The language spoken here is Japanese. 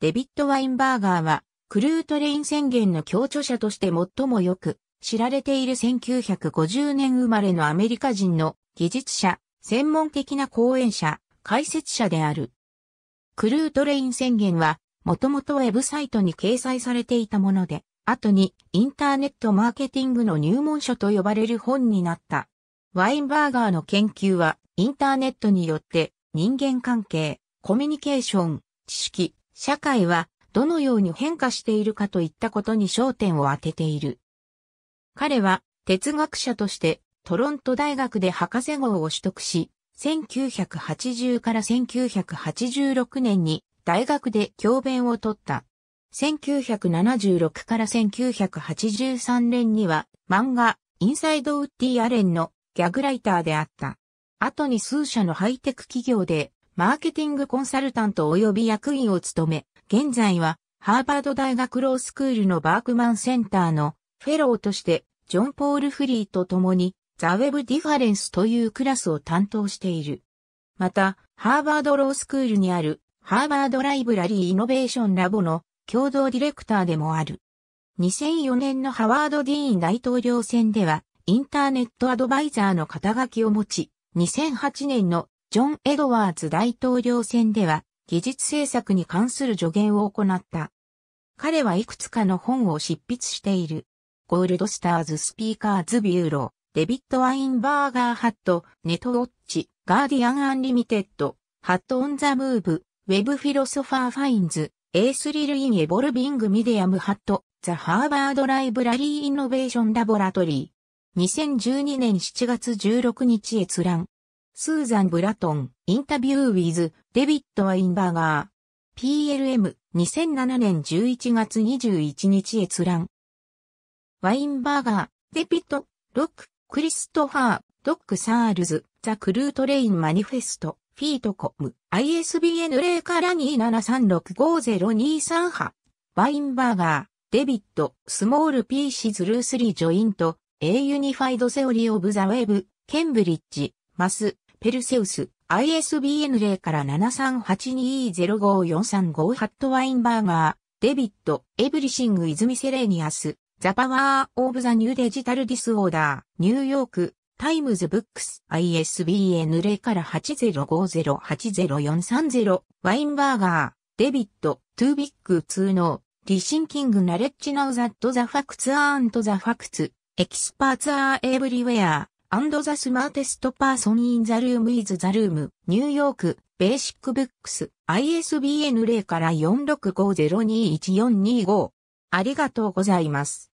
デビッド・ワインバーガーは、クルートレイン宣言の協著者として最もよく知られている1950年生まれのアメリカ人の技術者、専門的な講演者、解説者である。クルートレイン宣言は、もともとウェブサイトに掲載されていたもので、後にインターネットマーケティングの入門書と呼ばれる本になった。ワインバーガーの研究は、インターネットによって人間関係、コミュニケーション、知識、社会はどのように変化しているかといったことに焦点を当てている。彼は哲学者としてトロント大学で博士号を取得し、1980から1986年に大学で教鞭を取った。1976から1983年には漫画インサイドウッディ・アレンのギャグライターであった。後に数社のハイテク企業でマーケティングコンサルタント及び役員を務め、現在はハーバード大学ロースクールのバークマンセンターのフェローとしてジョン・ポール・フリーと共にザ・ウェブ・ディファレンスというクラスを担当している。また、ハーバードロースクールにあるハーバードライブラリーイノベーションラボの共同ディレクターでもある。2004年のハワード・ディーン大統領選ではインターネットアドバイザーの肩書きを持ち、2008年のジョン・エドワーズ大統領選では、技術政策に関する助言を行った。彼はいくつかの本を執筆している。ゴールドスターズ・スピーカーズ・ビューロー、デビット・ワインバーガー・ハット、ネット・ウォッチ、ガーディアン・アンリミテッド、ハット・オン・ザ・ムーブ、ウェブ・フィロソファー・ファインズ、エース・リル・イン・エボルビング・ミディアム・ハット、ザ・ハーバード・ライブラリー・イノベーション・ラボラトリー。2012年7月16日閲覧。スーザン・ブラトン、インタビュー・ウィズ、デビット・ワインバーガー。PLM、2007年11月21日閲覧。ワインバーガー、デビット、ロック、クリストファー、ドック・サールズ、ザ・クルートレイン・マニフェスト、フィートコム、ISBN 0から273650238。ワインバーガー、デビット、スモール・ピーシズ・ルースリー・ジョイント、A ユニファイド・セオリー・オブ・ザ・ウェブ、ケンブリッジ、マス、ペルセウス、ISBN 0から7 3 8 2 0 5 4 3 5ハットワインバーガー、デビッド、エブリシング・イズ・ミセレーニアス、ザ・パワー・オブ・ザ・ニュー・デジタル・ディス・オーダー、ニューヨーク、タイムズ・ブックス、ISBN 0から8 0 5 0 8 0 4 3 0ワインバーガー、デビッド、トゥービッグ・ツーノー、リシンキング・ナレッジ・ナウ・ザット・ザ・ファクツ・アント・ザ・ファクツ、エキスパーツ・アー・エブリウェア、and the smartest person in the room is the room ニューヨークベーシックブックス ISBN 0から4650214225ありがとうございます。